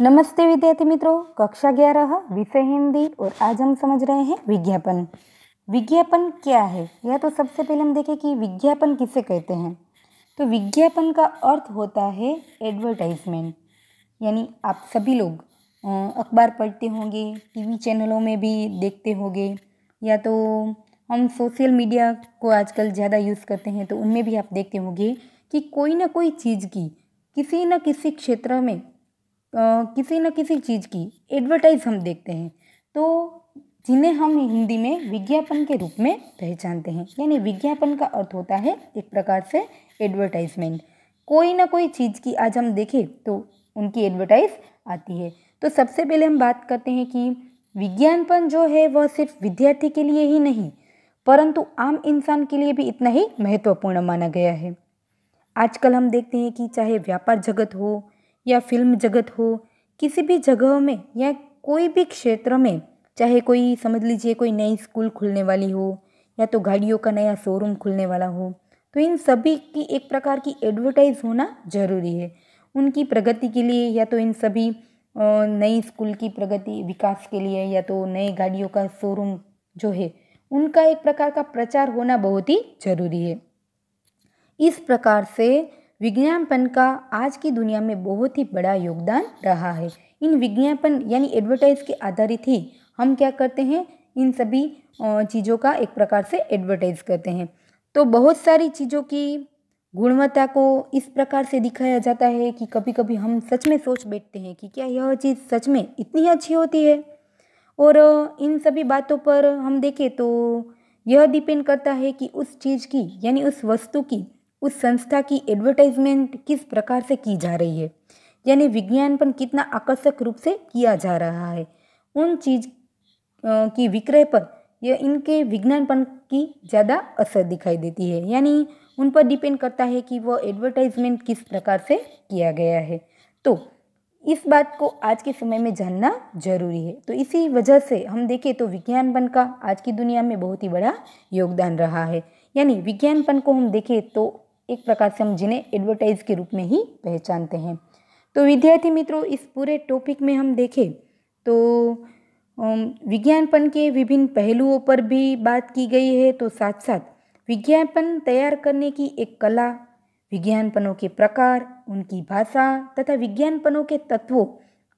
नमस्ते विद्यार्थी मित्रों कक्षा ग्यारह विषय हिंदी और आज हम समझ रहे हैं विज्ञापन विज्ञापन क्या है यह तो सबसे पहले हम देखें कि विज्ञापन किसे कहते हैं तो विज्ञापन का अर्थ होता है एडवर्टाइजमेंट यानी आप सभी लोग अखबार पढ़ते होंगे टीवी चैनलों में भी देखते होंगे या तो हम सोशल मीडिया को आजकल ज़्यादा यूज़ करते हैं तो उनमें भी आप देखते होंगे कि कोई ना कोई चीज़ की किसी न किसी क्षेत्र में किसी न किसी चीज़ की एडवर्टाइज हम देखते हैं तो जिन्हें हम हिंदी में विज्ञापन के रूप में पहचानते हैं यानी विज्ञापन का अर्थ होता है एक प्रकार से एडवर्टाइजमेंट कोई ना कोई चीज़ की आज हम देखें तो उनकी एडवर्टाइज आती है तो सबसे पहले हम बात करते हैं कि विज्ञापन जो है वह सिर्फ विद्यार्थी के लिए ही नहीं परंतु आम इंसान के लिए भी इतना ही महत्वपूर्ण माना गया है आजकल हम देखते हैं कि चाहे व्यापार जगत हो या फिल्म जगत हो किसी भी जगह में या कोई भी क्षेत्र में चाहे कोई समझ लीजिए कोई नई स्कूल खुलने वाली हो या तो गाड़ियों का नया शोरूम खुलने वाला हो तो इन सभी की एक प्रकार की एडवर्टाइज होना ज़रूरी है उनकी प्रगति के लिए या तो इन सभी नई स्कूल की प्रगति विकास के लिए या तो नए गाड़ियों का शोरूम जो है उनका एक प्रकार का प्रचार होना बहुत ही जरूरी है इस प्रकार से विज्ञापन का आज की दुनिया में बहुत ही बड़ा योगदान रहा है इन विज्ञापन यानी एडवर्टाइज के आधारित ही हम क्या करते हैं इन सभी चीज़ों का एक प्रकार से एडवर्टाइज करते हैं तो बहुत सारी चीज़ों की गुणवत्ता को इस प्रकार से दिखाया जाता है कि कभी कभी हम सच में सोच बैठते हैं कि क्या यह चीज़ सच में इतनी अच्छी होती है और इन सभी बातों पर हम देखें तो यह डिपेंड करता है कि उस चीज़ की यानी उस वस्तु की उस संस्था की एडवर्टाइजमेंट किस प्रकार से की जा रही है यानी विज्ञापन कितना आकर्षक रूप से किया जा रहा है उन चीज की विक्रय पर यह इनके विज्ञापन की ज़्यादा असर दिखाई देती है यानी उन पर डिपेंड करता है कि वह एडवर्टाइजमेंट किस प्रकार से किया गया है तो इस बात को आज के समय में जानना जरूरी है तो इसी वजह से हम देखें तो विज्ञापन का आज की दुनिया में बहुत ही बड़ा योगदान रहा है यानी विज्ञापन को हम देखें तो एक प्रकार से हम जिन्हें एडवर्टाइज के रूप में ही पहचानते हैं तो विद्यार्थी मित्रों इस पूरे टॉपिक में हम देखें तो विज्ञापन के विभिन्न पहलुओं पर भी बात की गई है तो साथ साथ विज्ञापन तैयार करने की एक कला विज्ञापनों के प्रकार उनकी भाषा तथा विज्ञापनों के तत्वों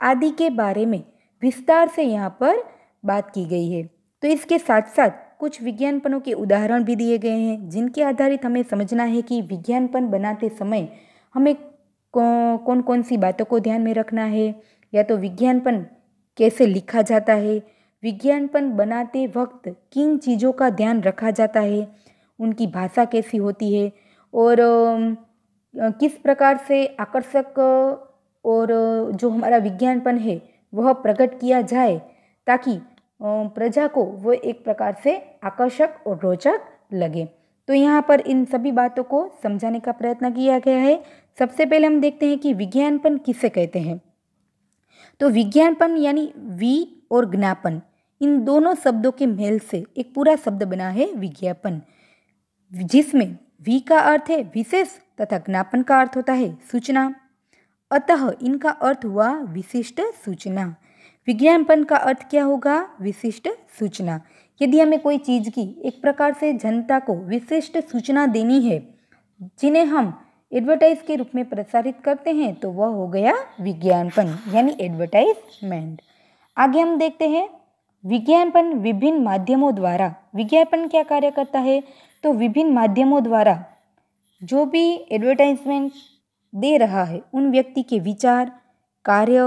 आदि के बारे में विस्तार से यहाँ पर बात की गई है तो इसके साथ साथ कुछ विज्ञानपनों के उदाहरण भी दिए गए हैं जिनके आधारित हमें समझना है कि विज्ञानपन बनाते समय हमें कौन कौन सी बातों को ध्यान में रखना है या तो विज्ञानपन कैसे लिखा जाता है विज्ञानपन बनाते वक्त किन चीज़ों का ध्यान रखा जाता है उनकी भाषा कैसी होती है और किस प्रकार से आकर्षक और जो हमारा विज्ञानपन है वह प्रकट किया जाए ताकि प्रजा को वो एक प्रकार से आकर्षक और रोचक लगे तो यहाँ पर इन सभी बातों को समझाने का प्रयत्न किया गया है सबसे पहले हम देखते हैं कि विज्ञानपन किसे कहते हैं तो विज्ञानपन यानी वी और ज्ञापन इन दोनों शब्दों के मेल से एक पूरा शब्द बना है विज्ञापन जिसमें वी का अर्थ है विशेष तथा ज्ञापन का अर्थ होता है सूचना अतः इनका अर्थ हुआ विशिष्ट सूचना विज्ञापन का अर्थ क्या होगा विशिष्ट सूचना यदि हमें कोई चीज़ की एक प्रकार से जनता को विशिष्ट सूचना देनी है जिन्हें हम एडवर्टाइज के रूप में प्रसारित करते हैं तो वह हो गया विज्ञापन यानी एडवर्टाइजमेंट आगे हम देखते हैं विज्ञापन विभिन्न माध्यमों द्वारा विज्ञापन क्या कार्य करता है तो विभिन्न माध्यमों द्वारा जो भी एडवर्टाइजमेंट दे रहा है उन व्यक्ति के विचार कार्य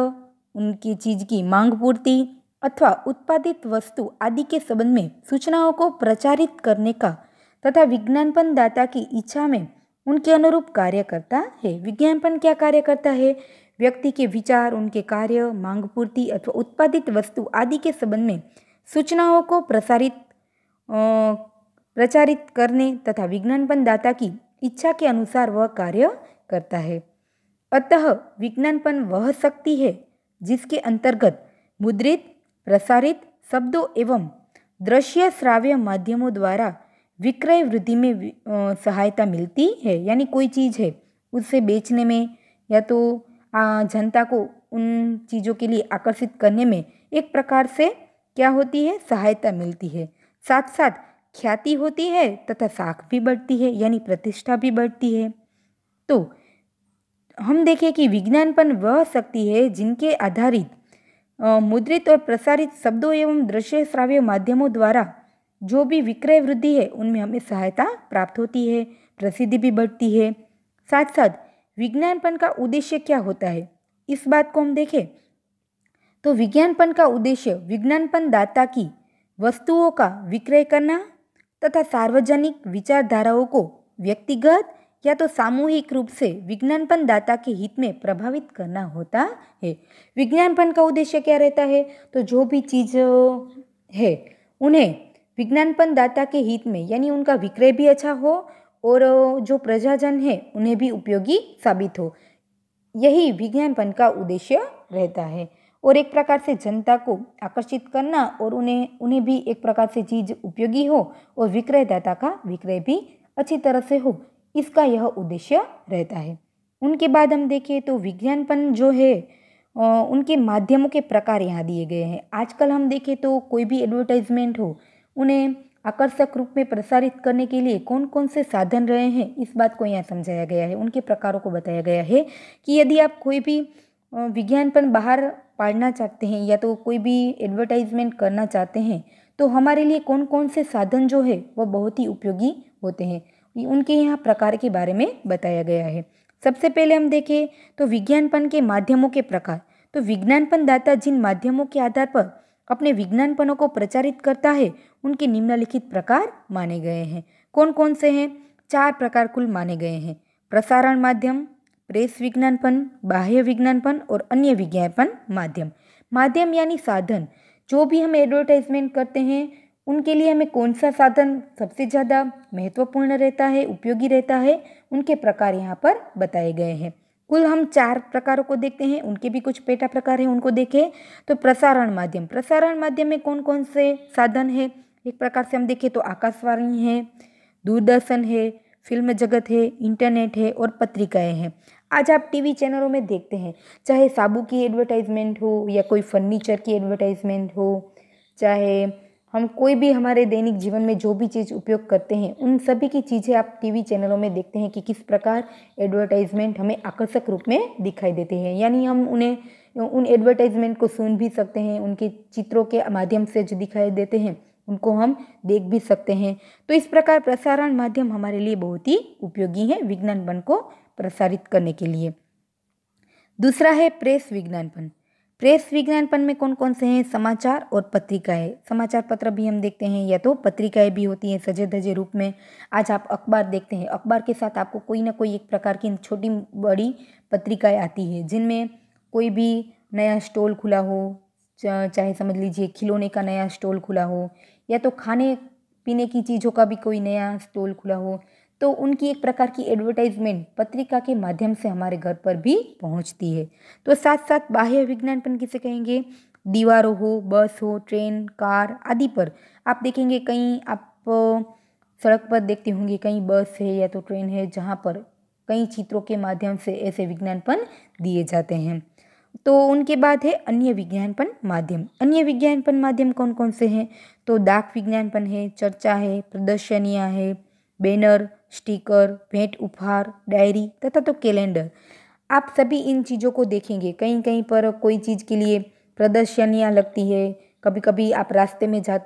उनकी चीज़ की मांग पूर्ति अथवा उत्पादित वस्तु आदि के संबंध में सूचनाओं को प्रचारित करने का तथा विज्ञापन दाता की इच्छा में उनके अनुरूप कार्य करता है विज्ञापन क्या कार्य करता है व्यक्ति के विचार उनके कार्य मांग पूर्ति अथवा उत्पादित वस्तु आदि के संबंध में सूचनाओं को प्रसारित प्रचारित करने तथा विज्ञापन दाता की इच्छा के अनुसार वह कार्य करता है अतः विज्ञापन वह शक्ति है जिसके अंतर्गत मुद्रित प्रसारित शब्दों एवं दृश्य श्राव्य माध्यमों द्वारा विक्रय वृद्धि में सहायता मिलती है यानी कोई चीज़ है उसे बेचने में या तो जनता को उन चीज़ों के लिए आकर्षित करने में एक प्रकार से क्या होती है सहायता मिलती है साथ साथ ख्याति होती है तथा साख भी बढ़ती है यानी प्रतिष्ठा भी बढ़ती है तो हम देखें कि विज्ञानपन वह शक्ति है जिनके आधारित मुद्रित और प्रसारित शब्दों एवं दृश्य श्राव्य माध्यमों द्वारा जो भी विक्रय वृद्धि है उनमें हमें सहायता प्राप्त होती है प्रसिद्धि भी बढ़ती है साथ साथ विज्ञानपन का उद्देश्य क्या होता है इस बात को हम देखें तो विज्ञानपन का उद्देश्य विज्ञानपन दाता की वस्तुओं का विक्रय करना तथा सार्वजनिक विचारधाराओं को व्यक्तिगत या तो सामूहिक रूप से विज्ञानपन दाता के हित में प्रभावित करना होता है विज्ञानपन का उद्देश्य क्या रहता है तो जो भी चीज़ है उन्हें विज्ञानपन दाता के हित में यानी उनका विक्रय भी अच्छा हो और जो प्रजाजन है उन्हें भी उपयोगी साबित हो यही विज्ञानपन का उद्देश्य रहता है और एक प्रकार से जनता को आकर्षित करना और उन्हें उन्हें भी एक प्रकार से चीज़ उपयोगी हो और विक्रयदाता का विक्रय भी अच्छी तरह से हो इसका यह उद्देश्य रहता है उनके बाद हम देखें तो विज्ञानपन जो है उनके माध्यमों के प्रकार यहाँ दिए गए हैं आजकल हम देखें तो कोई भी एडवर्टाइजमेंट हो उन्हें आकर्षक रूप में प्रसारित करने के लिए कौन कौन से साधन रहे हैं इस बात को यहाँ समझाया गया है उनके प्रकारों को बताया गया है कि यदि आप कोई भी विज्ञानपन बाहर पाड़ना चाहते हैं या तो कोई भी एडवर्टाइजमेंट करना चाहते हैं तो हमारे लिए कौन कौन से साधन जो है वह बहुत ही उपयोगी होते हैं उनके यहाँ प्रकार के बारे में बताया गया है सबसे पहले हम देखें तो विज्ञानपन के माध्यमों के प्रकार तो विज्ञानपन दाता जिन माध्यमों के आधार पर अपने विज्ञानपनों को प्रचारित करता है उनके निम्नलिखित प्रकार माने गए हैं कौन कौन से हैं चार प्रकार कुल माने गए हैं प्रसारण माध्यम प्रेस विज्ञानपन बाह्य विज्ञानपन और अन्य विज्ञापन माध्यम माध्यम यानी साधन जो भी हम एडवर्टाइजमेंट करते हैं उनके लिए हमें कौन सा साधन सबसे ज़्यादा महत्वपूर्ण रहता है उपयोगी रहता है उनके प्रकार यहाँ पर बताए गए हैं कुल हम चार प्रकारों को देखते हैं उनके भी कुछ पेटा प्रकार हैं उनको देखें तो प्रसारण माध्यम प्रसारण माध्यम में कौन कौन से साधन है एक प्रकार से हम देखें तो आकाशवाणी है दूरदर्शन है फिल्म जगत है इंटरनेट है और पत्रिकाएं हैं आज आप टीवी चैनलों में देखते हैं चाहे साबु की एडवर्टाइजमेंट हो या कोई फर्नीचर की एडवर्टाइजमेंट हो चाहे हम कोई भी हमारे दैनिक जीवन में जो भी चीज़ उपयोग करते हैं उन सभी की चीज़ें आप टीवी चैनलों में देखते हैं कि किस प्रकार एडवर्टाइजमेंट हमें आकर्षक रूप में दिखाई देते हैं यानी हम उन्हें उन एडवर्टाइजमेंट को सुन भी सकते हैं उनके चित्रों के माध्यम से जो दिखाई देते हैं उनको हम देख भी सकते हैं तो इस प्रकार प्रसारण माध्यम हमारे लिए बहुत ही उपयोगी है विज्ञानपन को प्रसारित करने के लिए दूसरा है प्रेस विज्ञानपन प्रेस विज्ञापन में कौन कौन से हैं समाचार और पत्रिकाएं समाचार पत्र भी हम देखते हैं या तो पत्रिकाएं भी होती हैं सजे धजे रूप में आज आप अखबार देखते हैं अखबार के साथ आपको कोई ना कोई एक प्रकार की छोटी बड़ी पत्रिकाएं आती है जिनमें कोई भी नया स्टॉल खुला हो चाहे समझ लीजिए खिलौने का नया स्टॉल खुला हो या तो खाने पीने की चीज़ों का भी कोई नया स्टॉल खुला हो तो उनकी एक प्रकार की एडवर्टाइजमेंट पत्रिका के माध्यम से हमारे घर पर भी पहुंचती है तो साथ साथ बाह्य विज्ञापन किसे कहेंगे दीवारों हो बस हो ट्रेन कार आदि पर आप देखेंगे कहीं आप सड़क पर देखते होंगे कहीं बस है या तो ट्रेन है जहाँ पर कई चित्रों के माध्यम से ऐसे विज्ञापन दिए जाते हैं तो उनके बाद है अन्य विज्ञापन माध्यम अन्य विज्ञापन माध्यम कौन कौन से हैं तो डाक विज्ञापन है चर्चा है प्रदर्शनियाँ है बैनर स्टिकर भेंट उपहार डायरी तथा तो कैलेंडर आप सभी इन चीज़ों को देखेंगे कहीं कहीं पर कोई चीज़ के लिए प्रदर्शनियाँ लगती है कभी कभी आप रास्ते में जा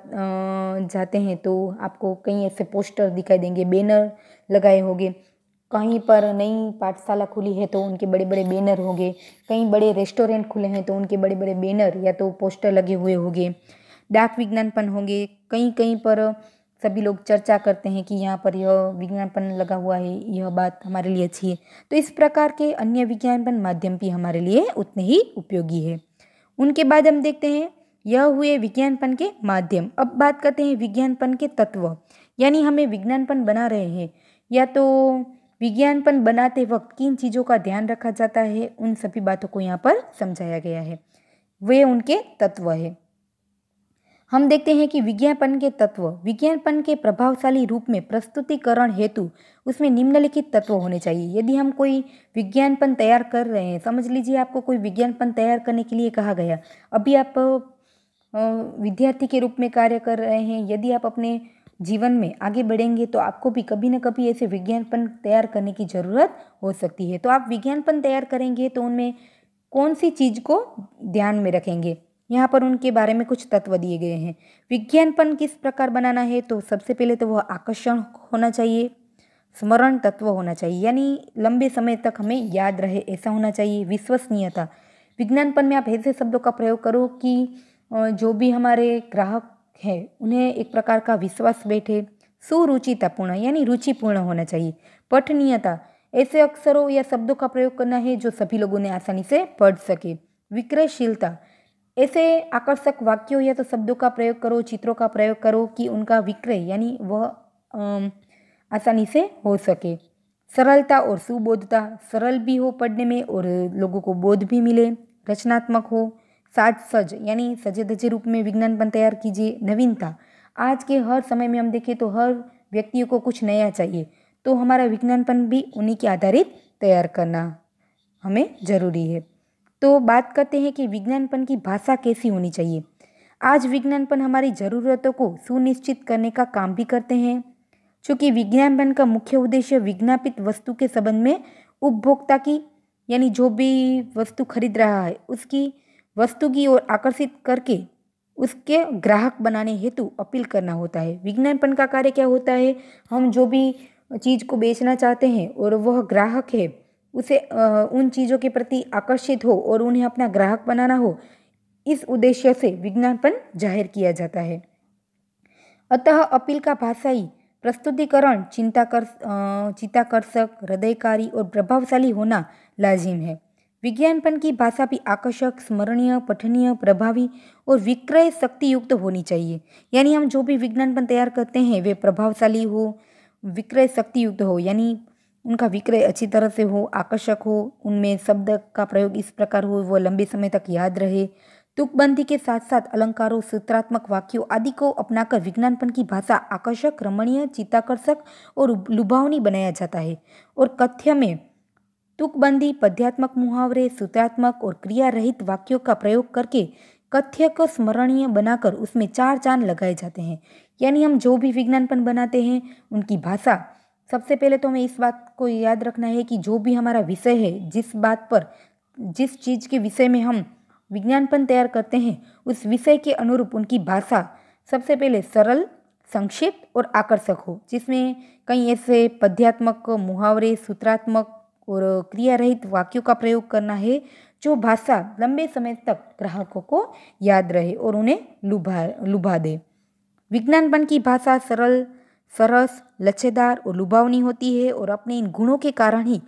जाते हैं तो आपको कहीं ऐसे पोस्टर दिखाई देंगे बैनर लगाए होंगे कहीं पर नई पाठशाला खुली है तो उनके बड़े बड़े बैनर होंगे कहीं बड़े रेस्टोरेंट खुले हैं तो उनके बड़े बड़े बैनर या तो पोस्टर लगे हुए होंगे डाक विज्ञानपन होंगे कहीं कहीं पर सभी लोग चर्चा करते हैं कि यहाँ पर यह विज्ञापन लगा हुआ है यह बात हमारे लिए अच्छी है तो इस प्रकार के अन्य विज्ञापन माध्यम भी हमारे लिए उतने ही उपयोगी है उनके बाद हम देखते हैं यह हुए विज्ञानपन के माध्यम अब बात करते हैं विज्ञानपन के तत्व यानी हमें विज्ञानपन बना रहे हैं या तो विज्ञानपन बनाते वक्त किन चीज़ों का ध्यान रखा जाता है उन सभी बातों को यहाँ पर समझाया गया है वे उनके तत्व है हम देखते हैं कि विज्ञापन के तत्व विज्ञापन के प्रभावशाली रूप में प्रस्तुतिकरण हेतु उसमें निम्नलिखित तत्व होने चाहिए यदि हम कोई विज्ञापन तैयार कर रहे हैं समझ लीजिए आपको कोई विज्ञापन तैयार करने के लिए कहा गया अभी आप विद्यार्थी के रूप में कार्य कर रहे हैं यदि आप अपने जीवन में आगे बढ़ेंगे तो आपको भी कभी ना कभी ऐसे विज्ञापन तैयार करने की ज़रूरत हो सकती है तो आप विज्ञापन तैयार करेंगे तो उनमें कौन सी चीज़ को ध्यान में रखेंगे यहाँ पर उनके बारे में कुछ तत्व दिए गए हैं विज्ञानपन किस प्रकार बनाना है तो सबसे पहले तो वह आकर्षण होना चाहिए स्मरण तत्व होना चाहिए यानी लंबे समय तक हमें याद रहे ऐसा होना चाहिए विश्वसनीयता विज्ञानपन में आप ऐसे शब्दों का प्रयोग करो कि जो भी हमारे ग्राहक हैं उन्हें एक प्रकार का विश्वास बैठे सुरुचितापूर्ण यानी रुचिपूर्ण होना चाहिए पठनीयता ऐसे अक्षरों या शब्दों का प्रयोग करना है जो सभी लोगों ने आसानी से पढ़ सके विक्रयशीलता ऐसे आकर्षक वाक्यों या तो शब्दों का प्रयोग करो चित्रों का प्रयोग करो कि उनका विक्रय यानी वह आसानी से हो सके सरलता और सुबोधता सरल भी हो पढ़ने में और लोगों को बोध भी मिले रचनात्मक हो साज सज यानी सजे धजे रूप में विज्ञानपन तैयार कीजिए नवीनता आज के हर समय में हम देखें तो हर व्यक्ति को कुछ नया चाहिए तो हमारा विज्ञानपन भी उन्हीं के आधारित तैयार करना हमें ज़रूरी है तो बात करते हैं कि विज्ञानपन की भाषा कैसी होनी चाहिए आज विज्ञानपन हमारी ज़रूरतों को सुनिश्चित करने का काम भी करते हैं चूँकि विज्ञापन का मुख्य उद्देश्य विज्ञापित वस्तु के संबंध में उपभोक्ता की यानी जो भी वस्तु खरीद रहा है उसकी वस्तु की ओर आकर्षित करके उसके ग्राहक बनाने हेतु अपील करना होता है विज्ञापन का कार्य क्या होता है हम जो भी चीज़ को बेचना चाहते हैं और वह ग्राहक है उसे उन चीज़ों के प्रति आकर्षित हो और उन्हें अपना ग्राहक बनाना हो इस उद्देश्य से विज्ञापन जाहिर किया जाता है अतः अपील का भाषाई प्रस्तुतिकरण चिंता कर चिताकर्षक हृदयकारी और प्रभावशाली होना लाजिम है विज्ञापन की भाषा भी आकर्षक स्मरणीय पठनीय प्रभावी और विक्रय शक्ति युक्त होनी चाहिए यानी हम जो भी विज्ञापन तैयार करते हैं वे प्रभावशाली हो विक्रय शक्ति युक्त हो यानी उनका विक्रय अच्छी तरह से हो आकर्षक हो उनमें शब्द का प्रयोग इस प्रकार हो वह लंबे समय तक याद रहे तुकबंदी के साथ साथ अलंकारों सूत्रात्मक वाक्यों आदि को अपनाकर विज्ञानपन की भाषा आकर्षक रमणीय चित्ताकर्षक और लुभावनी बनाया जाता है और कथ्य में तुकबंदी पद्यात्मक मुहावरे सूत्रात्मक और क्रिया रहित वाक्यों का प्रयोग करके कथ्य को स्मरणीय बनाकर उसमें चार चांद लगाए जाते हैं यानी हम जो भी विज्ञानपन बनाते हैं उनकी भाषा सबसे पहले तो हमें इस बात को याद रखना है कि जो भी हमारा विषय है जिस बात पर जिस चीज़ के विषय में हम विज्ञानपन तैयार करते हैं उस विषय के अनुरूप उनकी भाषा सबसे पहले सरल संक्षिप्त और आकर्षक हो जिसमें कई ऐसे पद्यात्मक मुहावरे सूत्रात्मक और क्रिया रहित वाक्यों का प्रयोग करना है जो भाषा लंबे समय तक ग्राहकों को याद रहे और उन्हें लुभा लुभा दे विज्ञानपन की भाषा सरल सरस लच्छेदार और लुभावनी होती है और अपने इन गुणों के कारण ही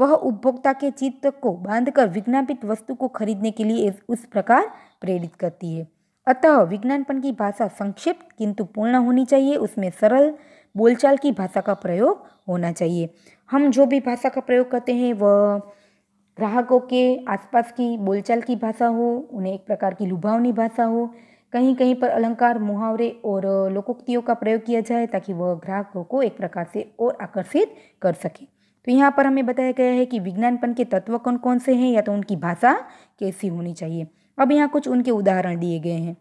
वह उपभोक्ता के चित्त को बांधकर विज्ञापित वस्तु को खरीदने के लिए उस प्रकार प्रेरित करती है अतः विज्ञानपन की भाषा संक्षिप्त किंतु पूर्ण होनी चाहिए उसमें सरल बोलचाल की भाषा का प्रयोग होना चाहिए हम जो भी भाषा का प्रयोग करते हैं वह ग्राहकों के आसपास की बोलचाल की भाषा हो उन्हें एक प्रकार की लुभावनी भाषा हो कहीं कहीं पर अलंकार मुहावरे और लोकोक्तियों का प्रयोग किया जाए ताकि वह ग्राहकों को एक प्रकार से और आकर्षित कर सके तो यहाँ पर हमें बताया गया है कि विज्ञानपन के तत्व कौन कौन से हैं या तो उनकी भाषा कैसी होनी चाहिए अब यहाँ कुछ उनके उदाहरण दिए गए हैं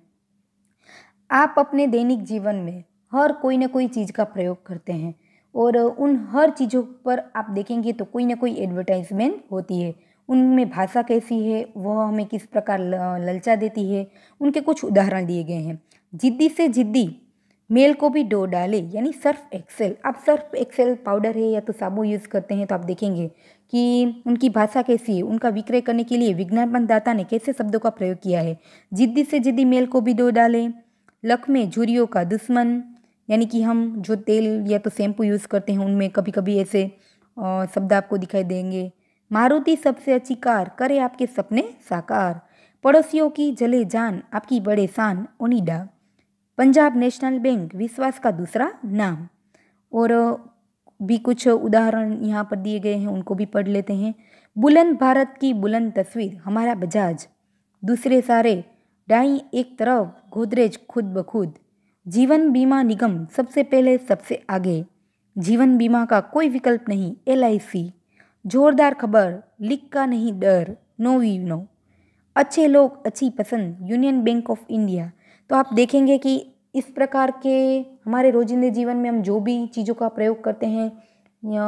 आप अपने दैनिक जीवन में हर कोई ना कोई चीज़ का प्रयोग करते हैं और उन हर चीज़ों पर आप देखेंगे तो कोई ना कोई एडवर्टाइजमेंट होती है उनमें भाषा कैसी है वह हमें किस प्रकार ललचा देती है उनके कुछ उदाहरण दिए गए हैं जिद्दी से जिद्दी मेल को भी डो डाले यानी सर्फ एक्सेल आप सर्फ एक्सेल पाउडर है या तो साबु यूज़ करते हैं तो आप देखेंगे कि उनकी भाषा कैसी है उनका विक्रय करने के लिए विज्ञापनदाता ने कैसे शब्दों का प्रयोग किया है जिद्दी से जिद्दी मेल को भी डो डाले लक में झुरियों का दुश्मन यानी कि हम जो तेल या तो शैम्पू यूज़ करते हैं उनमें कभी कभी ऐसे शब्द आपको दिखाई देंगे मारुति सबसे अच्छी कार करे आपके सपने साकार पड़ोसियों की जले जान आपकी बड़े शान ओनिडा पंजाब नेशनल बैंक विश्वास का दूसरा नाम और भी कुछ उदाहरण यहाँ पर दिए गए हैं उनको भी पढ़ लेते हैं बुलंद भारत की बुलंद तस्वीर हमारा बजाज दूसरे सारे डाई एक तरफ गोदरेज खुद ब खुद जीवन बीमा निगम सबसे पहले सबसे आगे जीवन बीमा का कोई विकल्प नहीं एल आई सी जोरदार खबर लिख का नहीं डर नो वी नो अच्छे लोग अच्छी पसंद यूनियन बैंक ऑफ इंडिया तो आप देखेंगे कि इस प्रकार के हमारे रोजिंदे जीवन में हम जो भी चीज़ों का प्रयोग करते हैं या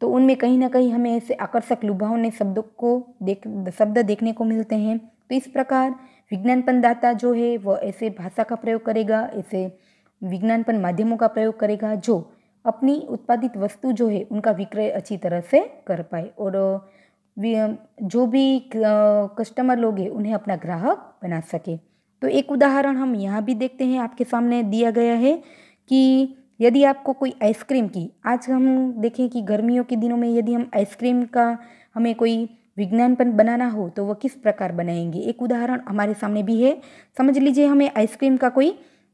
तो उनमें कहीं ना कहीं हमें ऐसे आकर्षक लुभावने शब्दों को देख शब्द देखने को मिलते हैं तो इस प्रकार विज्ञानपन दाता जो है वह ऐसे भाषा का प्रयोग करेगा ऐसे विज्ञानपन माध्यमों का प्रयोग करेगा जो अपनी उत्पादित वस्तु जो है उनका विक्रय अच्छी तरह से कर पाए और जो भी कस्टमर लोग हैं उन्हें अपना ग्राहक बना सके तो एक उदाहरण हम यहाँ भी देखते हैं आपके सामने दिया गया है कि यदि आपको कोई आइसक्रीम की आज हम देखें कि गर्मियों के दिनों में यदि हम आइसक्रीम का हमें कोई विज्ञानपन बनाना हो तो वह किस प्रकार बनाएंगे एक उदाहरण हमारे सामने भी है समझ लीजिए हमें आइसक्रीम का कोई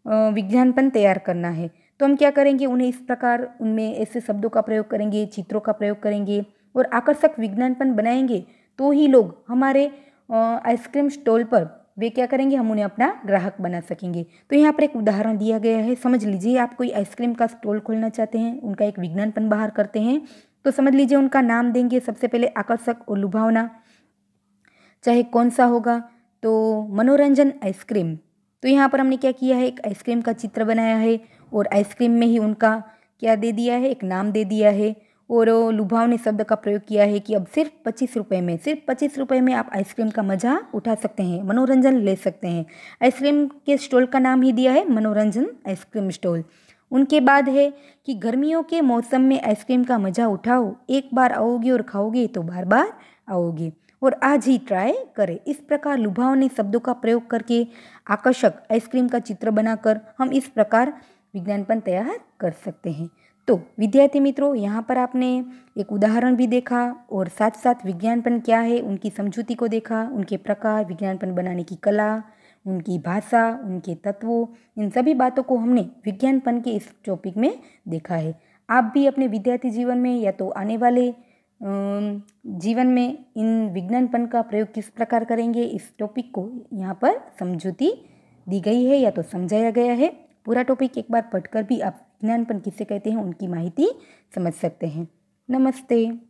विज्ञानपन तैयार करना है तो हम क्या करेंगे उन्हें इस प्रकार उनमें ऐसे शब्दों का प्रयोग करेंगे चित्रों का प्रयोग करेंगे और आकर्षक विज्ञानपन बनाएंगे तो ही लोग हमारे आइसक्रीम स्टॉल पर वे क्या करेंगे हम उन्हें अपना ग्राहक बना सकेंगे तो यहाँ पर एक उदाहरण दिया गया है समझ लीजिए आप कोई आइसक्रीम का स्टॉल खोलना चाहते हैं उनका एक विज्ञानपन बाहर करते हैं तो समझ लीजिए उनका नाम देंगे सबसे पहले आकर्षक और लुभावना चाहे कौन सा होगा तो मनोरंजन आइसक्रीम तो यहाँ पर हमने क्या किया है एक आइसक्रीम का चित्र बनाया है और आइसक्रीम में ही उनका क्या दे दिया है एक नाम दे दिया है और लुभावने शब्द का प्रयोग किया है कि अब सिर्फ पच्चीस रुपये में सिर्फ पच्चीस रुपये में आप आइसक्रीम का मज़ा उठा सकते हैं मनोरंजन ले सकते हैं आइसक्रीम के स्टॉल का नाम ही दिया है मनोरंजन आइसक्रीम स्टॉल उनके बाद है कि गर्मियों के मौसम में आइसक्रीम का मज़ा उठाओ एक बार आओगे और खाओगे तो बार बार आओगे और आज ही ट्राई करें इस प्रकार लुभावने शब्दों का प्रयोग करके आकर्षक आइसक्रीम का चित्र बनाकर हम इस प्रकार विज्ञानपन तैयार कर सकते हैं तो विद्यार्थी मित्रों यहाँ पर आपने एक उदाहरण भी देखा और साथ साथ विज्ञानपन क्या है उनकी समझूती को देखा उनके प्रकार विज्ञानपन बनाने की कला उनकी भाषा उनके तत्वों इन सभी बातों को हमने विज्ञानपन के इस टॉपिक में देखा है आप भी अपने विद्यार्थी जीवन में या तो आने वाले जीवन में इन विज्ञानपन का प्रयोग किस प्रकार करेंगे इस टॉपिक को यहाँ पर समझूती दी गई है या तो समझाया गया है पूरा टॉपिक एक बार पढ़कर भी आप विज्ञानपन किसे कहते हैं उनकी माहिती समझ सकते हैं नमस्ते